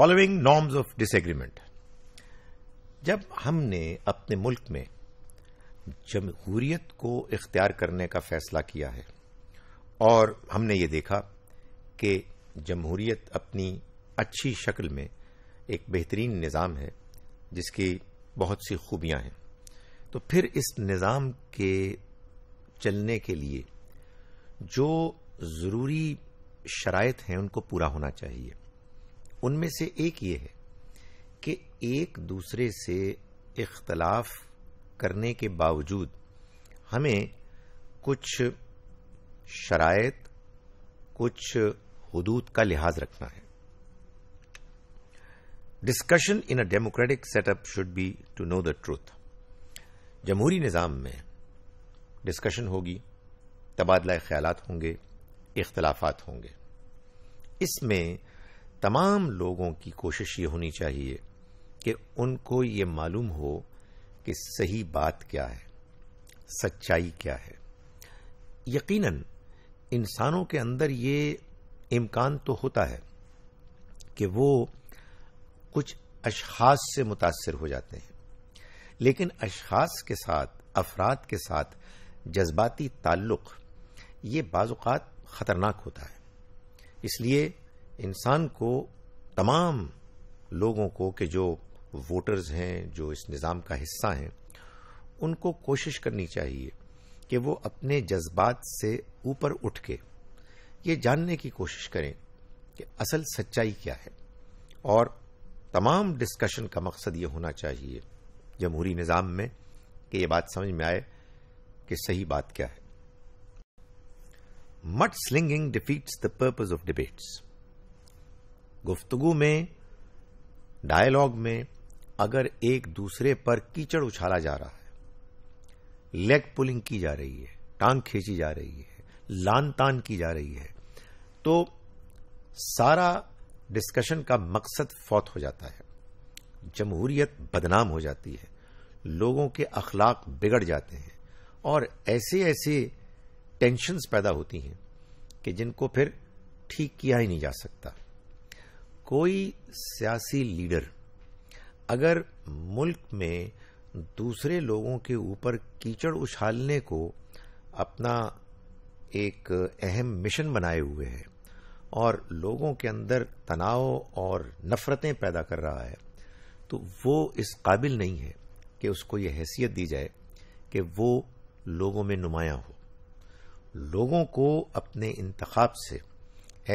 following norms of disagreement जब हमने अपने मुल्क में जमहूरियत को इख्तियार करने का फैसला किया है और हमने ये देखा कि जमहूरियत अपनी अच्छी शक्ल में एक बेहतरीन निज़ाम है जिसकी बहुत सी खूबियां हैं तो फिर इस निज़ाम के चलने के लिए जो ज़रूरी शराइत हैं उनको पूरा होना चाहिए उनमें से एक ये है कि एक दूसरे से इख्तलाफ करने के बावजूद हमें कुछ शराय कुछ हदूद का लिहाज रखना है discussion in a democratic setup should be to know the truth जमहूरी निज़ाम में डिस्कशन होगी तबादला ख्याल होंगे इख्तलाफात होंगे इसमें तमाम लोगों की कोशिश ये होनी चाहिए कि उनको ये मालूम हो कि सही बात क्या है सच्चाई क्या है यकीनन इंसानों के अंदर ये इम्कान तो होता है कि वो कुछ अशास से मुतासर हो जाते हैं लेकिन अशास के साथ अफराद के साथ जज्बाती ताल्लुक ये बाज़ात ख़तरनाक होता है इसलिए इंसान को तमाम लोगों को कि जो वोटर्स हैं जो इस निज़ाम का हिस्सा हैं उनको कोशिश करनी चाहिए कि वो अपने जज्बात से ऊपर उठ के ये जानने की कोशिश करें कि असल सच्चाई क्या है और तमाम डिस्कशन का मकसद ये होना चाहिए जमहूरी निज़ाम में कि ये बात समझ में आए कि सही बात क्या है mudslinging defeats the purpose of debates गुफ्तगु में डायलॉग में अगर एक दूसरे पर कीचड़ उछाला जा रहा है लेग पुलिंग की जा रही है टांग खींची जा रही है लान तान की जा रही है तो सारा डिस्कशन का मकसद फौत हो जाता है जमहूरियत बदनाम हो जाती है लोगों के अखलाक बिगड़ जाते हैं और ऐसे ऐसे टेंशन्स पैदा होती हैं कि जिनको फिर ठीक किया ही नहीं जा सकता कोई सियासी लीडर अगर मुल्क में दूसरे लोगों के ऊपर कीचड़ उछालने को अपना एक अहम मिशन बनाए हुए है और लोगों के अंदर तनाव और नफ़रतें पैदा कर रहा है तो वो इस काबिल नहीं है कि उसको ये हैसियत दी जाए कि वो लोगों में नुमाया हो लोगों को अपने इंतखब से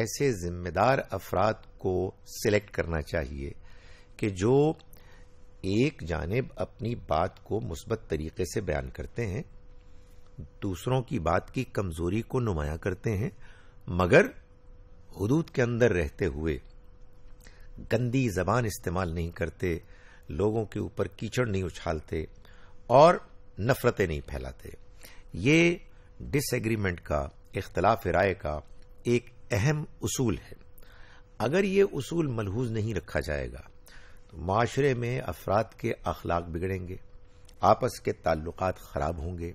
ऐसे जिम्मेदार अफराद को सिलेक्ट करना चाहिए कि जो एक जानब अपनी बात को मुस्बत तरीके से बयान करते हैं दूसरों की बात की कमजोरी को नुमाया करते हैं मगर हदूद के अंदर रहते हुए गंदी जबान इस्तेमाल नहीं करते लोगों के ऊपर कीचड़ नहीं उछालते और नफरतें नहीं फैलाते ये डिसएग्रीमेंट का इख्तलाफ राय का एक अहम उसूल है अगर ये उसूल मलहूज नहीं रखा जाएगा तो माशरे में अफराद के अखलाक बिगड़ेंगे आपस के ताल्लुक खराब होंगे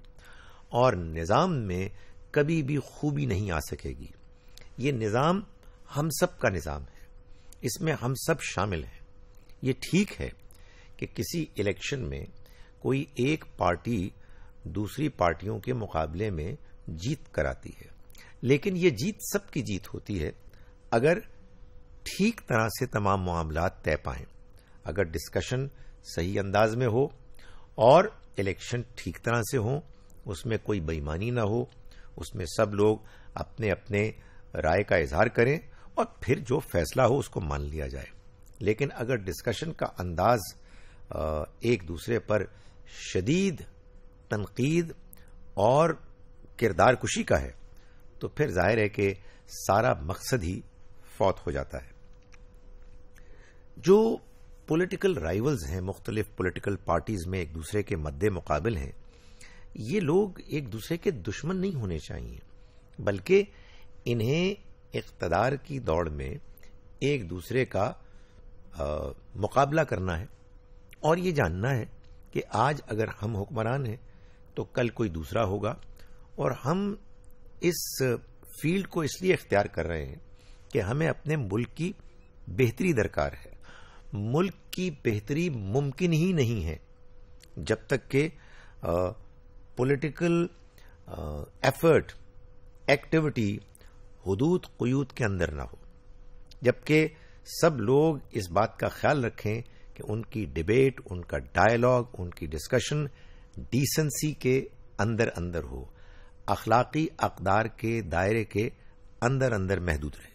और निज़ाम में कभी भी खूबी नहीं आ सकेगी ये निज़ाम हम सब का निज़ाम है इसमें हम सब शामिल हैं ये ठीक है कि किसी इलेक्शन में कोई एक पार्टी दूसरी पार्टियों के मुकाबले में जीत कराती है लेकिन ये जीत सबकी जीत होती है अगर ठीक तरह से तमाम मामला तय पाएं अगर डिस्कशन सही अंदाज में हो और इलेक्शन ठीक तरह से हो उसमें कोई बेईमानी ना हो उसमें सब लोग अपने अपने राय का इजहार करें और फिर जो फैसला हो उसको मान लिया जाए लेकिन अगर डिस्कशन का अंदाज एक दूसरे पर शदीद तनकीद और किरदार कुशी का है तो फिर जाहिर है कि सारा मकसद ही फौत हो जाता है जो पॉलिटिकल राइवल्स हैं मुख्तलिफ पॉलिटिकल पार्टीज में एक दूसरे के मद्दे मुकाबल हैं ये लोग एक दूसरे के दुश्मन नहीं होने चाहिए बल्कि इन्हें इकतदार की दौड़ में एक दूसरे का आ, मुकाबला करना है और ये जानना है कि आज अगर हम हुक्मरान हैं तो कल कोई दूसरा होगा और हम इस फील्ड को इसलिए इख्तियार कर रहे हैं कि हमें अपने मुल्क की बेहतरी दरकार है मुल्क की बेहतरी मुमकिन ही नहीं है जब तक के पॉलिटिकल एफर्ट एक्टिविटी हदूद क्यूद के अंदर ना हो जबकि सब लोग इस बात का ख्याल रखें कि उनकी डिबेट उनका डायलॉग उनकी डिस्कशन डिसेंसी के अंदर अंदर हो अखलाकी अकदार के दायरे के अंदर अंदर महदूद रहे